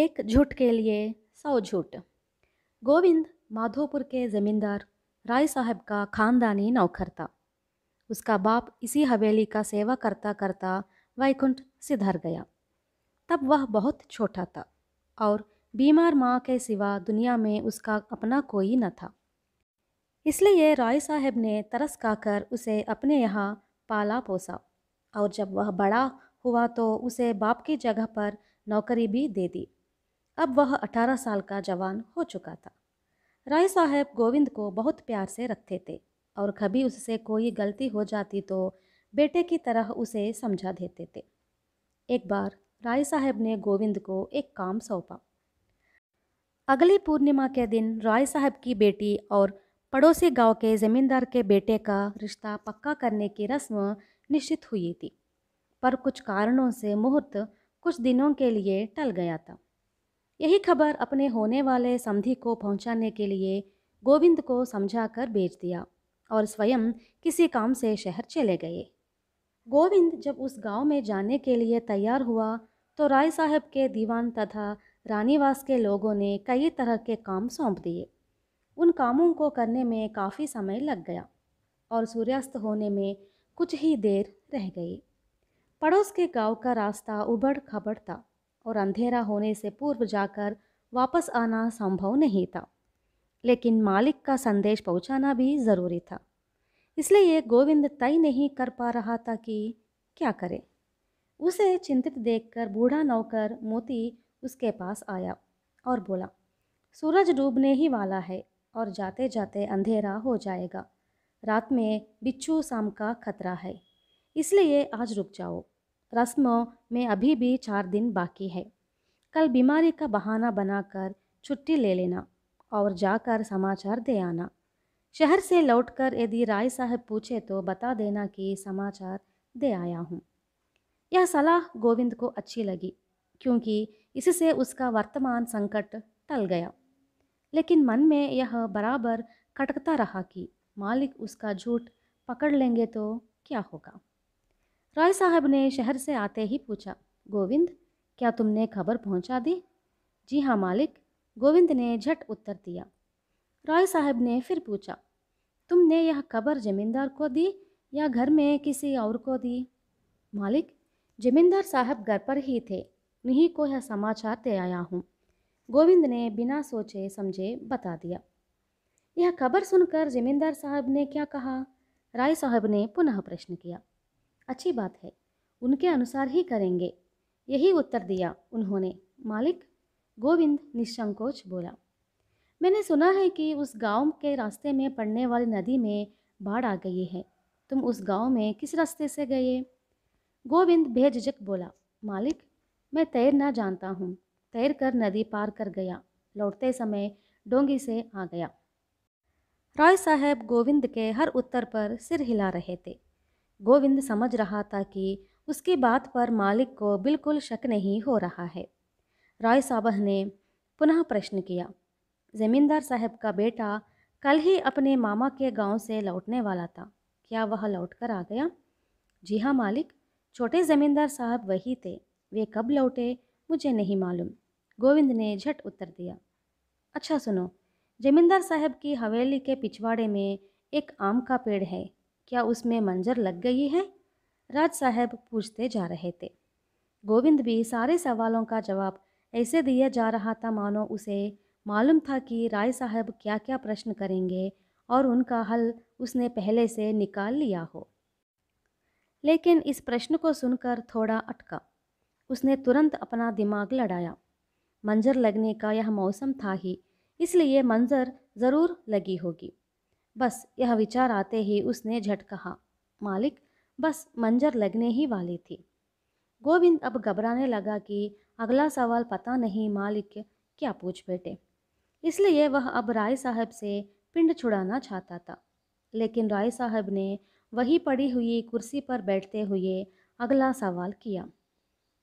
एक झूठ के लिए सौ झूठ गोविंद माधोपुर के ज़मींदार राय साहब का खानदानी नौकर था उसका बाप इसी हवेली का सेवा करता करता वैकुंठ सिधर गया तब वह बहुत छोटा था और बीमार माँ के सिवा दुनिया में उसका अपना कोई न था इसलिए राय साहब ने तरस खाकर उसे अपने यहाँ पाला पोसा और जब वह बड़ा हुआ तो उसे बाप की जगह पर नौकरी भी दे दी अब वह अठारह साल का जवान हो चुका था राय साहब गोविंद को बहुत प्यार से रखते थे और कभी उससे कोई गलती हो जाती तो बेटे की तरह उसे समझा देते थे एक बार राय साहब ने गोविंद को एक काम सौंपा अगली पूर्णिमा के दिन राय साहब की बेटी और पड़ोसी गांव के जमींदार के बेटे का रिश्ता पक्का करने की रस्म निश्चित हुई थी पर कुछ कारणों से मुहूर्त कुछ दिनों के लिए टल गया था यही खबर अपने होने वाले समधि को पहुंचाने के लिए गोविंद को समझाकर भेज दिया और स्वयं किसी काम से शहर चले गए गोविंद जब उस गांव में जाने के लिए तैयार हुआ तो राय साहब के दीवान तथा रानीवास के लोगों ने कई तरह के काम सौंप दिए उन कामों को करने में काफ़ी समय लग गया और सूर्यास्त होने में कुछ ही देर रह गई पड़ोस के गांव का रास्ता उबड़ खबड़ था और अंधेरा होने से पूर्व जाकर वापस आना संभव नहीं था लेकिन मालिक का संदेश पहुंचाना भी ज़रूरी था इसलिए ये गोविंद तय नहीं कर पा रहा था कि क्या करे उसे चिंतित देखकर बूढ़ा नौकर मोती उसके पास आया और बोला सूरज डूबने ही वाला है और जाते जाते अंधेरा हो जाएगा रात में बिच्छू शाम का खतरा है इसलिए आज रुक जाओ रस्मों में अभी भी चार दिन बाकी है कल बीमारी का बहाना बनाकर छुट्टी ले लेना और जाकर समाचार दे आना शहर से लौटकर यदि राय साहब पूछे तो बता देना कि समाचार दे आया हूँ यह सलाह गोविंद को अच्छी लगी क्योंकि इससे उसका वर्तमान संकट टल गया लेकिन मन में यह बराबर खटकता रहा कि मालिक उसका झूठ पकड़ लेंगे तो क्या होगा राय साहब ने शहर से आते ही पूछा गोविंद क्या तुमने खबर पहुंचा दी जी हाँ मालिक गोविंद ने झट उत्तर दिया राय साहब ने फिर पूछा तुमने यह खबर जमींदार को दी या घर में किसी और को दी मालिक जमींदार साहब घर पर ही थे उन्हीं को यह समाचार दे आया हूँ गोविंद ने बिना सोचे समझे बता दिया यह खबर सुनकर जमींदार साहब ने क्या कहा राय साहब ने पुनः प्रश्न किया अच्छी बात है उनके अनुसार ही करेंगे यही उत्तर दिया उन्होंने मालिक गोविंद निसंकोच बोला मैंने सुना है कि उस गांव के रास्ते में पड़ने वाली नदी में बाढ़ आ गई है तुम उस गांव में किस रास्ते से गए गोविंद बेझिझक बोला मालिक मैं तैरना जानता हूँ तैर कर नदी पार कर गया लौटते समय डोंगी से आ गया रॉय साहब गोविंद के हर उत्तर पर सिर हिला रहे थे गोविंद समझ रहा था कि उसकी बात पर मालिक को बिल्कुल शक नहीं हो रहा है राय साहब ने पुनः प्रश्न किया ज़मींदार साहब का बेटा कल ही अपने मामा के गांव से लौटने वाला था क्या वह लौट कर आ गया जी हाँ मालिक छोटे ज़मींदार साहब वही थे वे कब लौटे मुझे नहीं मालूम गोविंद ने झट उत्तर दिया अच्छा सुनो जमींदार साहब की हवेली के पिछवाड़े में एक आम का पेड़ है क्या उसमें मंजर लग गई है राज साहब पूछते जा रहे थे गोविंद भी सारे सवालों का जवाब ऐसे दिया जा रहा था मानो उसे मालूम था कि राय साहब क्या क्या प्रश्न करेंगे और उनका हल उसने पहले से निकाल लिया हो लेकिन इस प्रश्न को सुनकर थोड़ा अटका उसने तुरंत अपना दिमाग लड़ाया मंजर लगने का यह मौसम था ही इसलिए मंजर ज़रूर लगी होगी बस यह विचार आते ही उसने झट कहा मालिक बस मंजर लगने ही वाली थी गोविंद अब घबराने लगा कि अगला सवाल पता नहीं मालिक क्या पूछ बैठे इसलिए वह अब राय साहब से पिंड छुड़ाना चाहता था लेकिन राय साहब ने वही पड़ी हुई कुर्सी पर बैठते हुए अगला सवाल किया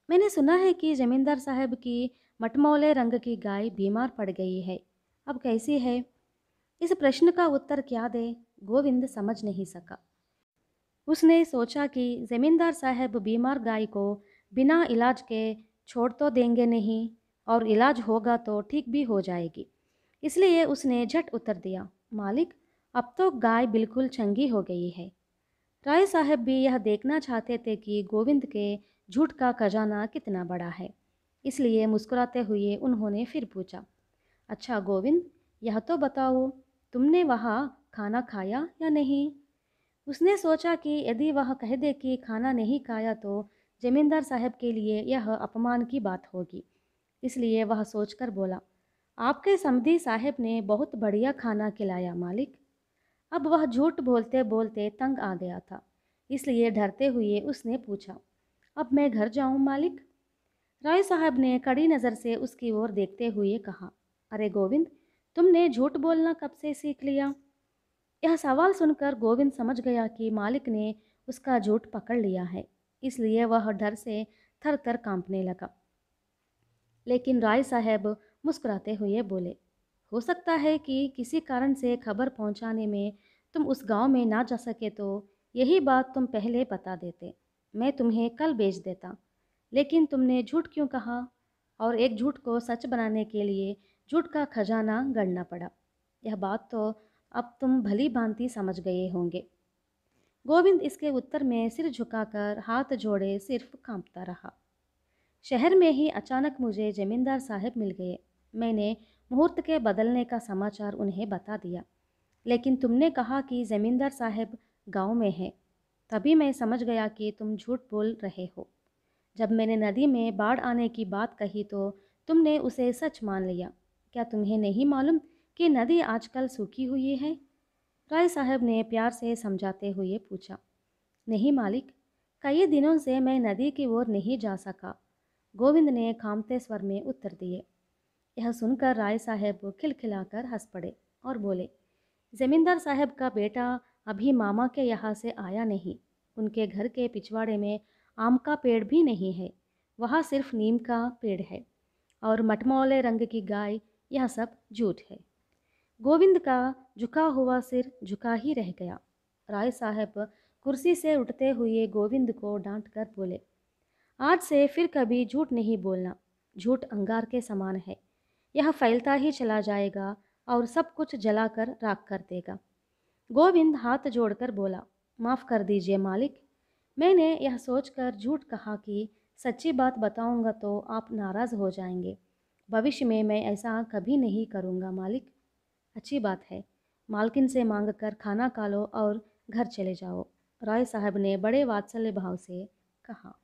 मैंने सुना है कि जमींदार साहब की मटमौले रंग की गाय बीमार पड़ गई है अब कैसी है इस प्रश्न का उत्तर क्या दे गोविंद समझ नहीं सका उसने सोचा कि जमींदार साहब बीमार गाय को बिना इलाज के छोड़ तो देंगे नहीं और इलाज होगा तो ठीक भी हो जाएगी इसलिए उसने झट उत्तर दिया मालिक अब तो गाय बिल्कुल चंगी हो गई है राय साहब भी यह देखना चाहते थे कि गोविंद के झूठ का खजाना कितना बड़ा है इसलिए मुस्कुराते हुए उन्होंने फिर पूछा अच्छा गोविंद यह तो बताओ तुमने वहाँ खाना खाया या नहीं उसने सोचा कि यदि वह कह दे कि खाना नहीं खाया तो जमींदार साहब के लिए यह अपमान की बात होगी इसलिए वह सोचकर बोला आपके समधी साहब ने बहुत बढ़िया खाना खिलाया मालिक अब वह झूठ बोलते बोलते तंग आ गया था इसलिए डरते हुए उसने पूछा अब मैं घर जाऊं मालिक राय साहब ने कड़ी नज़र से उसकी ओर देखते हुए कहा अरे गोविंद तुमने झूठ बोलना कब से सीख लिया यह सवाल सुनकर गोविंद समझ गया कि मालिक ने उसका झूठ पकड़ लिया है इसलिए वह डर से थर थर कांपने लगा लेकिन राय साहब मुस्कुराते हुए बोले हो सकता है कि किसी कारण से खबर पहुंचाने में तुम उस गांव में ना जा सके तो यही बात तुम पहले बता देते मैं तुम्हें कल बेच देता लेकिन तुमने झूठ क्यों कहा और एक झूठ को सच बनाने के लिए जुट का खजाना गढ़ना पड़ा यह बात तो अब तुम भली भांति समझ गए होंगे गोविंद इसके उत्तर में सिर झुकाकर हाथ जोड़े सिर्फ कांपता रहा शहर में ही अचानक मुझे जमींदार साहब मिल गए मैंने मुहूर्त के बदलने का समाचार उन्हें बता दिया लेकिन तुमने कहा कि जमींदार साहब गांव में हैं तभी मैं समझ गया कि तुम झूठ बोल रहे हो जब मैंने नदी में बाढ़ आने की बात कही तो तुमने उसे सच मान लिया क्या तुम्हें नहीं मालूम कि नदी आजकल सूखी हुई है राय साहब ने प्यार से समझाते हुए पूछा नहीं मालिक कई दिनों से मैं नदी की ओर नहीं जा सका गोविंद ने खामते स्वर में उत्तर दिए यह सुनकर राय साहब खिलखिलाकर हंस पड़े और बोले जमींदार साहब का बेटा अभी मामा के यहाँ से आया नहीं उनके घर के पिछवाड़े में आम का पेड़ भी नहीं है वहाँ सिर्फ नीम का पेड़ है और मटमौले रंग की गाय यह सब झूठ है गोविंद का झुका हुआ सिर झुका ही रह गया राय साहब कुर्सी से उठते हुए गोविंद को डांट कर बोले आज से फिर कभी झूठ नहीं बोलना झूठ अंगार के समान है यह फैलता ही चला जाएगा और सब कुछ जलाकर राख कर देगा गोविंद हाथ जोड़कर बोला माफ़ कर दीजिए मालिक मैंने यह सोचकर झूठ कहा कि सच्ची बात बताऊंगा तो आप नाराज़ हो जाएंगे भविष्य में मैं ऐसा कभी नहीं करूँगा मालिक अच्छी बात है मालकिन से मांग कर खाना खा लो और घर चले जाओ रॉय साहब ने बड़े वात्सल्य भाव से कहा